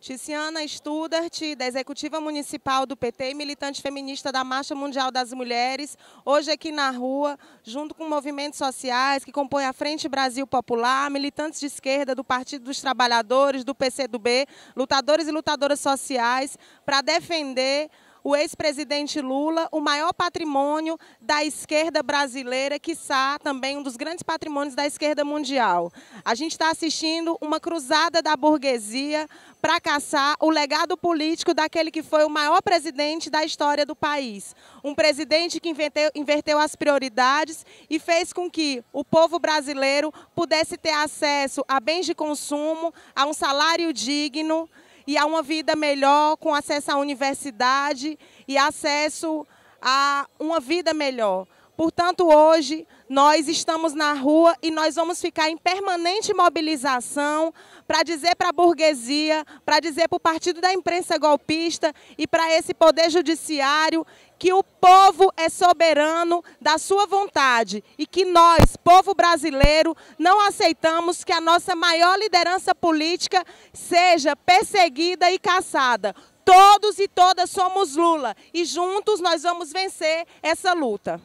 Tiziana Studart, da Executiva Municipal do PT e militante feminista da Marcha Mundial das Mulheres, hoje aqui na rua, junto com movimentos sociais que compõem a Frente Brasil Popular, militantes de esquerda do Partido dos Trabalhadores, do PCdoB, lutadores e lutadoras sociais, para defender o ex-presidente Lula, o maior patrimônio da esquerda brasileira, que está também um dos grandes patrimônios da esquerda mundial. A gente está assistindo uma cruzada da burguesia para caçar o legado político daquele que foi o maior presidente da história do país. Um presidente que inventeu, inverteu as prioridades e fez com que o povo brasileiro pudesse ter acesso a bens de consumo, a um salário digno, e a uma vida melhor, com acesso à universidade e acesso a uma vida melhor. Portanto, hoje nós estamos na rua e nós vamos ficar em permanente mobilização para dizer para a burguesia, para dizer para o Partido da Imprensa Golpista e para esse Poder Judiciário que o povo é soberano da sua vontade e que nós, povo brasileiro, não aceitamos que a nossa maior liderança política seja perseguida e caçada. Todos e todas somos Lula e juntos nós vamos vencer essa luta.